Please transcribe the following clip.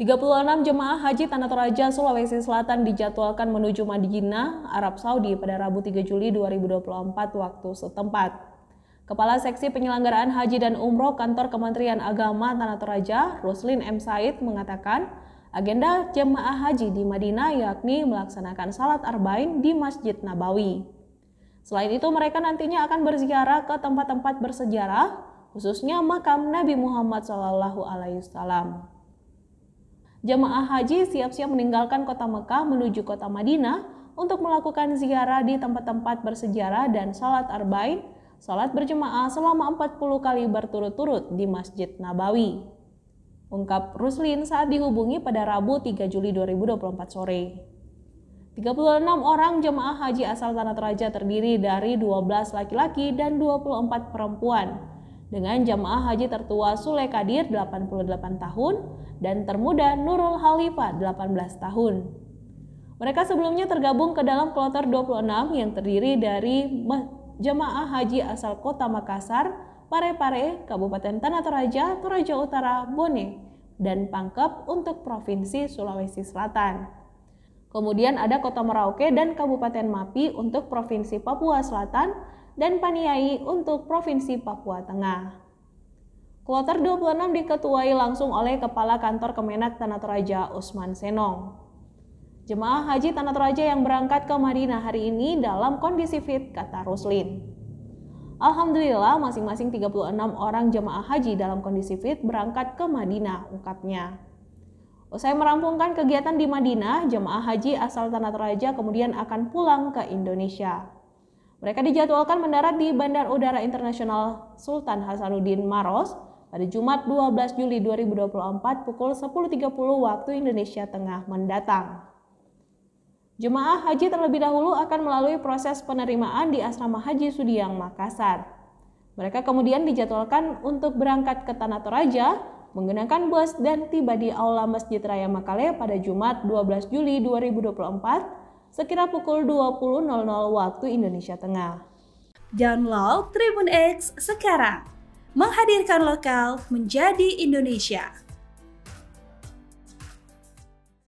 36 jemaah haji Tanah Toraja, Sulawesi Selatan dijadwalkan menuju Madinah, Arab Saudi pada Rabu 3 Juli 2024 waktu setempat. Kepala Seksi Penyelenggaraan Haji dan Umroh Kantor Kementerian Agama Tanah Toraja, Roslin M. Said, mengatakan agenda jemaah haji di Madinah yakni melaksanakan salat arbain di Masjid Nabawi. Selain itu, mereka nantinya akan berziarah ke tempat-tempat bersejarah, khususnya makam Nabi Muhammad SAW. Jemaah haji siap-siap meninggalkan kota Mekah menuju kota Madinah untuk melakukan ziarah di tempat-tempat bersejarah dan salat arba'in, salat berjemaah selama 40 kali berturut-turut di Masjid Nabawi. Ungkap Ruslin saat dihubungi pada Rabu 3 Juli 2024 sore. 36 orang jemaah haji asal Tanah Toraja terdiri dari 12 laki-laki dan 24 perempuan dengan jamaah haji tertua Sule Kadir 88 tahun dan termuda Nurul Halifa 18 tahun. Mereka sebelumnya tergabung ke dalam kloter 26 yang terdiri dari jemaah haji asal kota Makassar, Parepare, Kabupaten Tanah Toraja, Toraja Utara, Bone, dan Pangkep untuk Provinsi Sulawesi Selatan. Kemudian ada Kota Merauke dan Kabupaten Mapi untuk Provinsi Papua Selatan dan Paniai untuk Provinsi Papua Tengah. Kloter 26 diketuai langsung oleh Kepala Kantor Kemenak Tanah Toraja Usman Senong. Jemaah haji Tanah Toraja yang berangkat ke Madinah hari ini dalam kondisi fit, kata Ruslin. Alhamdulillah masing-masing 36 orang jemaah haji dalam kondisi fit berangkat ke Madinah, ungkapnya. Usai merampungkan kegiatan di Madinah, jemaah haji asal Tanah Toraja kemudian akan pulang ke Indonesia. Mereka dijadwalkan mendarat di Bandar Udara Internasional Sultan Hasanuddin Maros pada Jumat 12 Juli 2024 pukul 10.30 waktu Indonesia Tengah mendatang. Jemaah haji terlebih dahulu akan melalui proses penerimaan di Asrama Haji Sudiang Makassar. Mereka kemudian dijadwalkan untuk berangkat ke Tanah Toraja menggunakan bus dan tiba di Aula Masjid Raya Makale pada Jumat 12 Juli 2024 sekira pukul 20.00 waktu Indonesia Tengah. Download Tribun X sekarang, menghadirkan lokal menjadi Indonesia.